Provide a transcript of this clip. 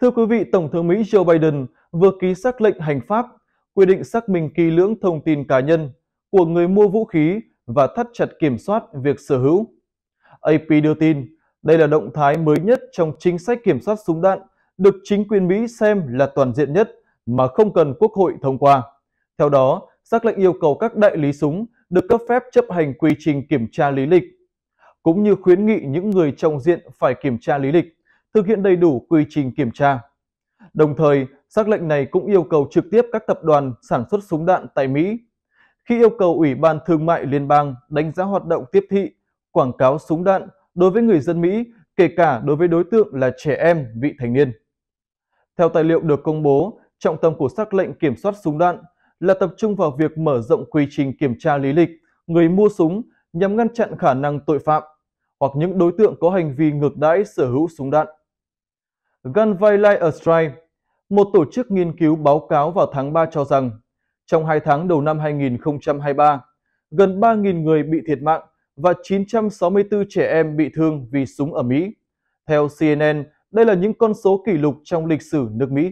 Thưa quý vị, Tổng thống Mỹ Joe Biden vừa ký xác lệnh hành pháp quy định xác minh kỹ lưỡng thông tin cá nhân của người mua vũ khí và thắt chặt kiểm soát việc sở hữu. AP đưa tin, đây là động thái mới nhất trong chính sách kiểm soát súng đạn được chính quyền Mỹ xem là toàn diện nhất mà không cần Quốc hội thông qua. Theo đó, xác lệnh yêu cầu các đại lý súng được cấp phép chấp hành quy trình kiểm tra lý lịch, cũng như khuyến nghị những người trong diện phải kiểm tra lý lịch thực hiện đầy đủ quy trình kiểm tra. Đồng thời, sắc lệnh này cũng yêu cầu trực tiếp các tập đoàn sản xuất súng đạn tại Mỹ khi yêu cầu Ủy ban Thương mại Liên bang đánh giá hoạt động tiếp thị, quảng cáo súng đạn đối với người dân Mỹ, kể cả đối với đối tượng là trẻ em vị thành niên. Theo tài liệu được công bố, trọng tâm của sắc lệnh kiểm soát súng đạn là tập trung vào việc mở rộng quy trình kiểm tra lý lịch người mua súng nhằm ngăn chặn khả năng tội phạm hoặc những đối tượng có hành vi ngược đãi sở hữu súng đạn. Ganvalai Astray, một tổ chức nghiên cứu báo cáo vào tháng 3 cho rằng, trong hai tháng đầu năm 2023, gần 3.000 người bị thiệt mạng và 964 trẻ em bị thương vì súng ở Mỹ. Theo CNN, đây là những con số kỷ lục trong lịch sử nước Mỹ.